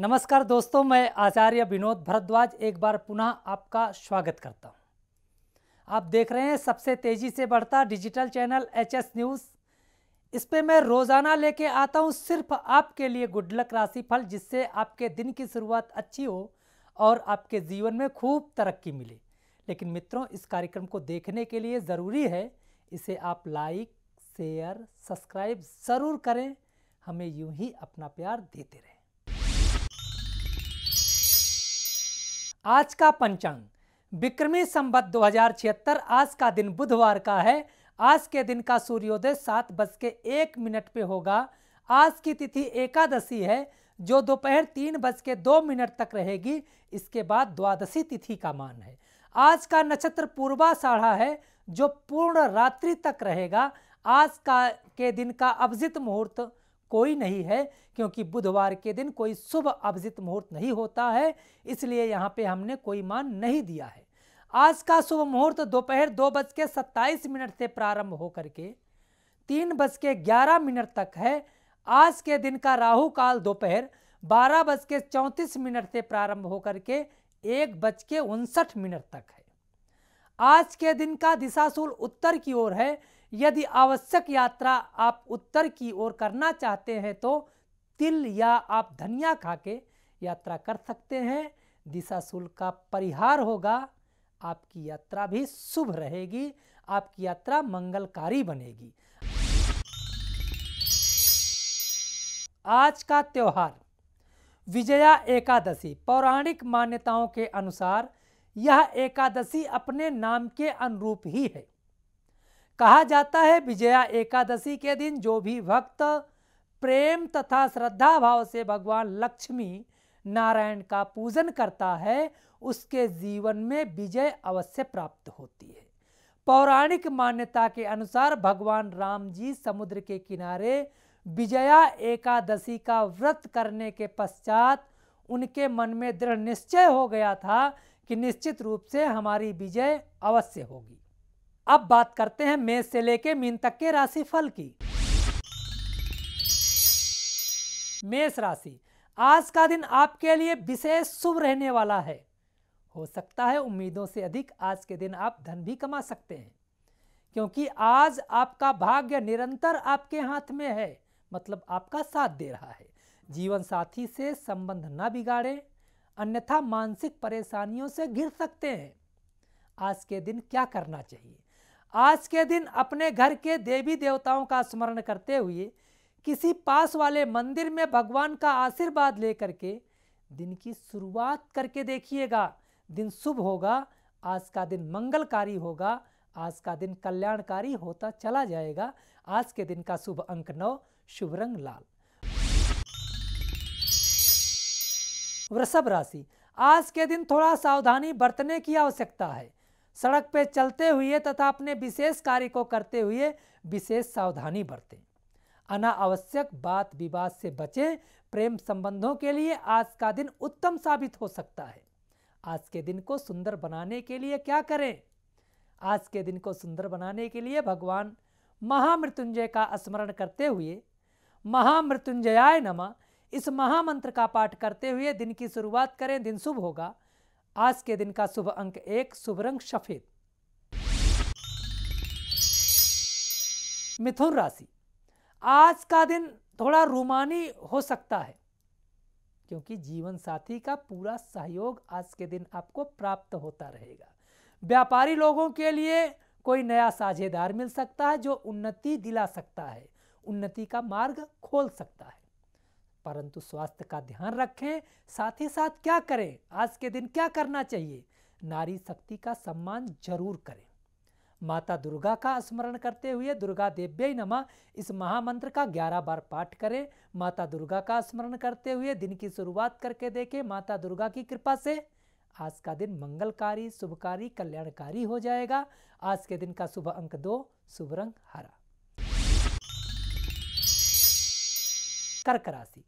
नमस्कार दोस्तों मैं आचार्य विनोद भरद्वाज एक बार पुनः आपका स्वागत करता हूं। आप देख रहे हैं सबसे तेज़ी से बढ़ता digital channel H S news इस पर मैं रोज़ाना लेके आता हूं सिर्फ आपके लिए गुडलक राशि फल जिससे आपके दिन की शुरुआत अच्छी हो और आपके जीवन में खूब तरक्की मिले लेकिन मित्रों इस कार्यक्रम को देखने के लिए ज़रूरी है इसे आप लाइक शेयर सब्सक्राइब ज़रूर करें हमें यूं ही अपना प्यार देते रहें आज का पंचांग विक्रमी संबत दो आज का दिन बुधवार का है आज के दिन का सूर्योदय सात बज के एक मिनट पे होगा आज की तिथि एकादशी है जो दोपहर तीन बज के दो मिनट तक रहेगी इसके बाद द्वादशी तिथि का मान है आज का नक्षत्र पूर्वाषाढ़ा है जो पूर्ण रात्रि तक रहेगा आज का के दिन का अभिजित मुहूर्त कोई नहीं है क्योंकि बुधवार के दिन कोई शुभ अभिजित मुहूर्त नहीं होता है इसलिए यहाँ पे हमने कोई मान नहीं दिया है आज का शुभ मुहूर्त दोपहर दो, दो बज के सत्ताईस मिनट से प्रारंभ होकर के तीन बज के ग्यारह मिनट तक है आज के दिन का राहु काल दोपहर बारह बज के चौंतीस मिनट से प्रारंभ होकर के एक बज के उनसठ मिनट तक है आज के दिन का दिशाशूल उत्तर की ओर है यदि आवश्यक यात्रा आप उत्तर की ओर करना चाहते हैं तो तिल या आप धनिया खा के यात्रा कर सकते हैं दिशा शुल्क का परिहार होगा आपकी यात्रा भी शुभ रहेगी आपकी यात्रा मंगलकारी बनेगी आज का त्यौहार विजया एकादशी पौराणिक मान्यताओं के अनुसार यह एकादशी अपने नाम के अनुरूप ही है कहा जाता है विजया एकादशी के दिन जो भी भक्त प्रेम तथा श्रद्धा भाव से भगवान लक्ष्मी नारायण का पूजन करता है उसके जीवन में विजय अवश्य प्राप्त होती है पौराणिक मान्यता के अनुसार भगवान राम जी समुद्र के किनारे विजया एकादशी का व्रत करने के पश्चात उनके मन में दृढ़ निश्चय हो गया था कि निश्चित रूप से हमारी विजय अवश्य होगी अब बात करते हैं मेष से लेके मीन तक के राशिफल की मेष राशि आज का दिन आपके लिए विशेष शुभ रहने वाला है हो सकता है उम्मीदों से अधिक आज के दिन आप धन भी कमा सकते हैं क्योंकि आज आपका भाग्य निरंतर आपके हाथ में है मतलब आपका साथ दे रहा है जीवन साथी से संबंध ना बिगाड़े अन्यथा मानसिक परेशानियों से घिर सकते हैं आज के दिन क्या करना चाहिए आज के दिन अपने घर के देवी देवताओं का स्मरण करते हुए किसी पास वाले मंदिर में भगवान का आशीर्वाद लेकर के दिन की शुरुआत करके देखिएगा दिन शुभ होगा आज का दिन मंगलकारी होगा आज का दिन कल्याणकारी होता चला जाएगा आज के दिन का शुभ अंक नौ शुभ रंग लाल वृषभ राशि आज के दिन थोड़ा सावधानी बरतने की आवश्यकता है सड़क पर चलते हुए तथा अपने विशेष कार्य को करते हुए विशेष सावधानी बरतें अनावश्यक बात विवाद से बचें प्रेम संबंधों के लिए आज का दिन उत्तम साबित हो सकता है आज के दिन को सुंदर बनाने के लिए क्या करें आज के दिन को सुंदर बनाने के लिए भगवान महामृत्युंजय का स्मरण करते हुए महामृत्युंजयाय नमः इस महामंत्र का पाठ करते हुए दिन की शुरुआत करें दिन शुभ होगा आज के दिन का शुभ अंक एक शुभ रंग सफेद मिथुन राशि आज का दिन थोड़ा रूमानी हो सकता है क्योंकि जीवन साथी का पूरा सहयोग आज के दिन आपको प्राप्त होता रहेगा व्यापारी लोगों के लिए कोई नया साझेदार मिल सकता है जो उन्नति दिला सकता है उन्नति का मार्ग खोल सकता है परंतु स्वास्थ्य का ध्यान रखें साथ ही साथ क्या करें आज के दिन क्या करना चाहिए नारी शक्ति का सम्मान जरूर करें माता दुर्गा का स्मरण करते हुए दुर्गा देव्य नमा इस महामंत्र का 11 बार पाठ करें माता दुर्गा का स्मरण करते हुए दिन की शुरुआत करके देखें माता दुर्गा की कृपा से आज का दिन मंगलकारी शुभकारी कल्याणकारी हो जाएगा आज के दिन का शुभ अंक दो शुभ रंग हरा कर्क राशि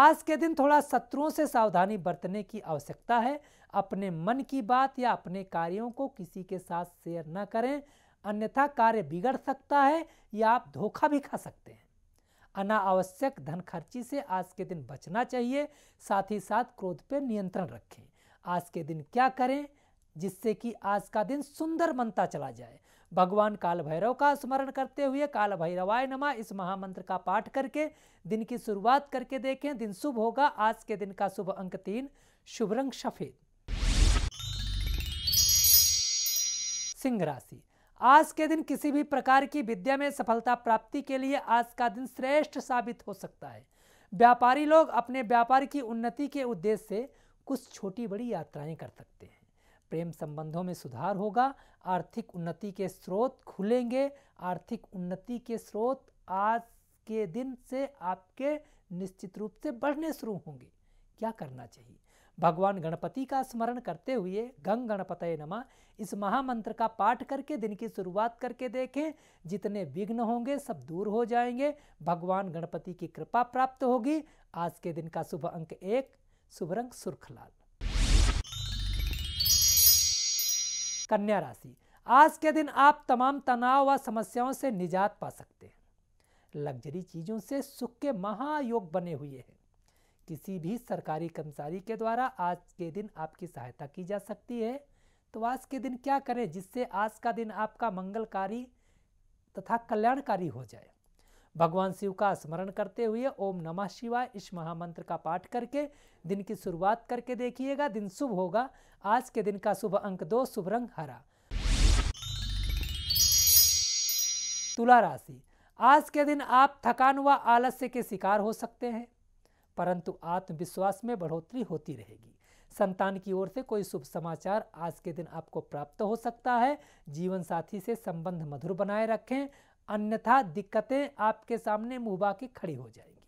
आज के दिन थोड़ा शत्रुओं से सावधानी बरतने की आवश्यकता है अपने मन की बात या अपने कार्यों को किसी के साथ शेयर न करें अन्यथा कार्य बिगड़ सकता है या आप धोखा भी खा सकते हैं अनावश्यक धन खर्ची से आज के दिन बचना चाहिए साथ ही साथ क्रोध पर नियंत्रण रखें आज के दिन क्या करें जिससे कि आज का दिन सुंदर बनता चला जाए भगवान काल भैरव का स्मरण करते हुए काल भैरवाय नमा इस महामंत्र का पाठ करके दिन की शुरुआत करके देखें दिन शुभ होगा आज के दिन का शुभ अंक तीन शुभ रंग सफेद सिंह राशि आज के दिन किसी भी प्रकार की विद्या में सफलता प्राप्ति के लिए आज का दिन श्रेष्ठ साबित हो सकता है व्यापारी लोग अपने व्यापार की उन्नति के उद्देश्य से कुछ छोटी बड़ी यात्राएं कर सकते हैं प्रेम संबंधों में सुधार होगा आर्थिक उन्नति के स्रोत खुलेंगे आर्थिक उन्नति के स्रोत आज के दिन से आपके निश्चित रूप से बढ़ने शुरू होंगे क्या करना चाहिए भगवान गणपति का स्मरण करते हुए गंग गणपत नमा इस महामंत्र का पाठ करके दिन की शुरुआत करके देखें जितने विघ्न होंगे सब दूर हो जाएंगे भगवान गणपति की कृपा प्राप्त होगी आज के दिन का शुभ अंक एक शुभ रंग सुर्खलाल कन्या राशि आज के दिन आप तमाम तनाव व समस्याओं से निजात पा सकते हैं लग्जरी चीज़ों से सुख के महायोग बने हुए हैं किसी भी सरकारी कर्मचारी के द्वारा आज के दिन आपकी सहायता की जा सकती है तो आज के दिन क्या करें जिससे आज का दिन आपका मंगलकारी तथा कल्याणकारी हो जाए भगवान शिव का स्मरण करते हुए ओम नमः शिवाय इस महामंत्र का पाठ करके दिन की शुरुआत करके देखिएगा दिन शुभ होगा आज के दिन का शुभ अंक दो शुभ रंग हरा तुला राशि आज के दिन आप थकान व आलस्य के शिकार हो सकते हैं परंतु आत्मविश्वास में बढ़ोतरी होती रहेगी संतान की ओर से कोई शुभ समाचार आज के दिन आपको प्राप्त हो सकता है जीवन साथी से संबंध मधुर बनाए रखें अन्यथा दिक्कतें आपके सामने मुँह बाकी खड़ी हो जाएंगी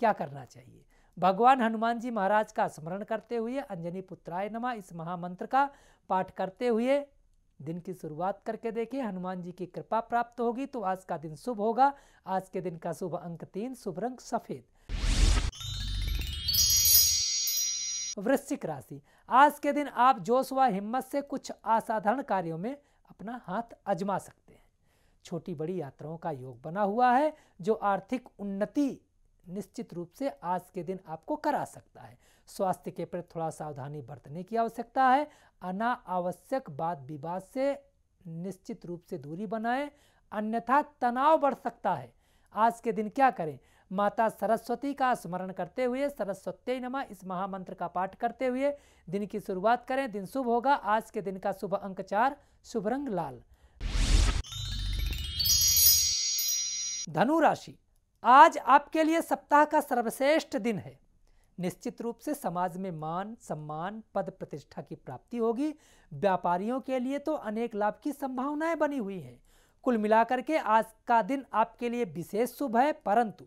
क्या करना चाहिए भगवान हनुमान जी महाराज का स्मरण करते हुए अंजनी पुत्राय नमा इस महामंत्र का पाठ करते हुए दिन की शुरुआत करके देखिए हनुमान जी की कृपा प्राप्त होगी तो आज का दिन शुभ होगा आज के दिन का शुभ अंक तीन शुभ रंग सफेद वृश्चिक राशि आज के दिन आप जोश व हिम्मत से कुछ असाधारण कार्यों में अपना हाथ अजमा सकते छोटी बड़ी यात्राओं का योग बना हुआ है जो आर्थिक उन्नति निश्चित रूप से आज के दिन आपको करा सकता है स्वास्थ्य के प्रति थोड़ा सावधानी बरतने की आवश्यकता है अनावश्यक वाद विवाद से निश्चित रूप से दूरी बनाएं अन्यथा तनाव बढ़ सकता है आज के दिन क्या करें माता सरस्वती का स्मरण करते हुए सरस्वती नमा इस महामंत्र का पाठ करते हुए दिन की शुरुआत करें दिन शुभ होगा आज के दिन का शुभ अंक चार शुभ रंग लाल धनु राशि आज आपके लिए सप्ताह का सर्वश्रेष्ठ दिन है निश्चित रूप से समाज में मान सम्मान पद प्रतिष्ठा की प्राप्ति होगी व्यापारियों के लिए तो अनेक लाभ की संभावनाएं बनी हुई हैं कुल मिलाकर के आज का दिन आपके लिए विशेष शुभ है परंतु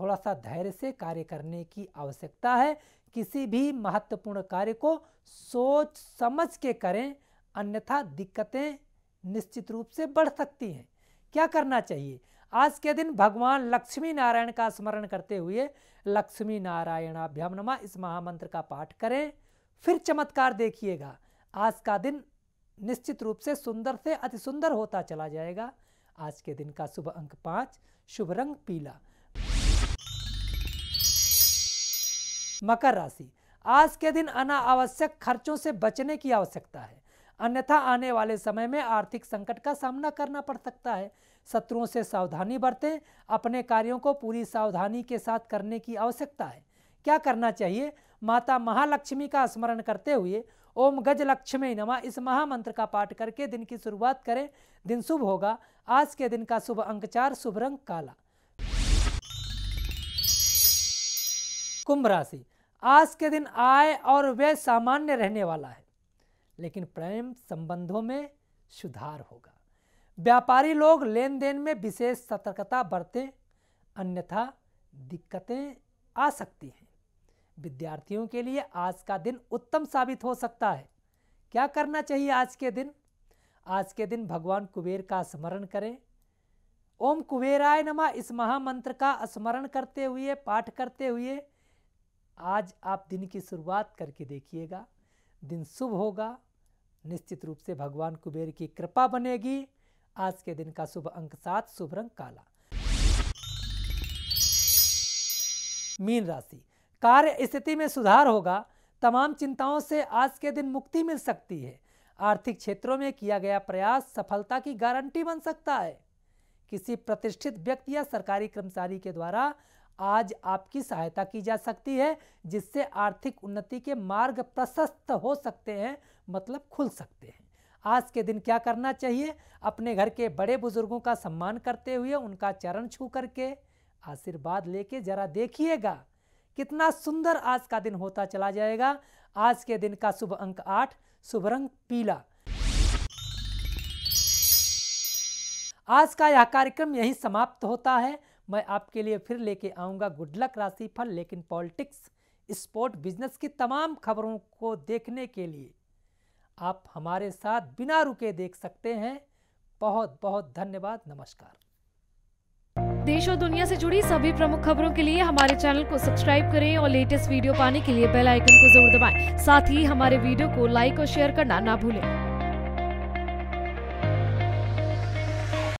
थोड़ा सा धैर्य से कार्य करने की आवश्यकता है किसी भी महत्वपूर्ण कार्य को सोच समझ के करें अन्यथा दिक्कतें निश्चित रूप से बढ़ सकती हैं क्या करना चाहिए आज के दिन भगवान लक्ष्मी नारायण का स्मरण करते हुए लक्ष्मी नारायणाभ्याम नमा इस महामंत्र का पाठ करें फिर चमत्कार देखिएगा आज का दिन निश्चित रूप से सुंदर से अति सुंदर होता चला जाएगा आज के दिन का शुभ अंक पाँच शुभ रंग पीला मकर राशि आज के दिन अनावश्यक खर्चों से बचने की आवश्यकता है अन्यथा आने वाले समय में आर्थिक संकट का सामना करना पड़ सकता है शत्रुओं से सावधानी बरतें अपने कार्यों को पूरी सावधानी के साथ करने की आवश्यकता है क्या करना चाहिए माता महालक्ष्मी का स्मरण करते हुए ओम गज लक्ष्मी नमा इस महामंत्र का पाठ करके दिन की शुरुआत करें दिन शुभ होगा आज के दिन का शुभ अंक चार शुभ रंग काला कुंभ राशि आज के दिन आय और व्यय सामान्य रहने वाला है लेकिन प्रेम संबंधों में सुधार होगा व्यापारी लोग लेन देन में विशेष सतर्कता बरतें अन्यथा दिक्कतें आ सकती हैं विद्यार्थियों के लिए आज का दिन उत्तम साबित हो सकता है क्या करना चाहिए आज के दिन आज के दिन भगवान कुबेर का स्मरण करें ओम कुबेराय नमा इस महामंत्र का स्मरण करते हुए पाठ करते हुए आज आप दिन की शुरुआत करके देखिएगा दिन शुभ होगा निश्चित रूप से भगवान कुबेर की कृपा बनेगी आज के दिन का शुभ अंक सात शुभ रंग काला मीन राशि कार्य स्थिति में सुधार होगा तमाम चिंताओं से आज के दिन मुक्ति मिल सकती है आर्थिक क्षेत्रों में किया गया प्रयास सफलता की गारंटी बन सकता है किसी प्रतिष्ठित व्यक्ति या सरकारी कर्मचारी के द्वारा आज आपकी सहायता की जा सकती है जिससे आर्थिक उन्नति के मार्ग प्रशस्त हो सकते हैं मतलब खुल सकते हैं आज के दिन क्या करना चाहिए अपने घर के बड़े बुजुर्गों का सम्मान करते हुए उनका चरण छू करके आशीर्वाद लेके जरा देखिएगा कितना सुंदर आज का दिन होता चला जाएगा आज के दिन का शुभ अंक आठ शुभ रंग पीला आज का यह कार्यक्रम यहीं समाप्त होता है मैं आपके लिए फिर लेके आऊंगा गुडलक राशि फल लेकिन पॉलिटिक्स स्पोर्ट बिजनेस की तमाम खबरों को देखने के लिए आप हमारे साथ बिना रुके देख सकते हैं बहुत बहुत धन्यवाद नमस्कार देश और दुनिया से जुड़ी सभी प्रमुख खबरों के लिए हमारे चैनल को सब्सक्राइब करें और लेटेस्ट वीडियो पाने के लिए बेल आइकन को जरूर दबाएं। साथ ही हमारे वीडियो को लाइक और शेयर करना ना भूलें।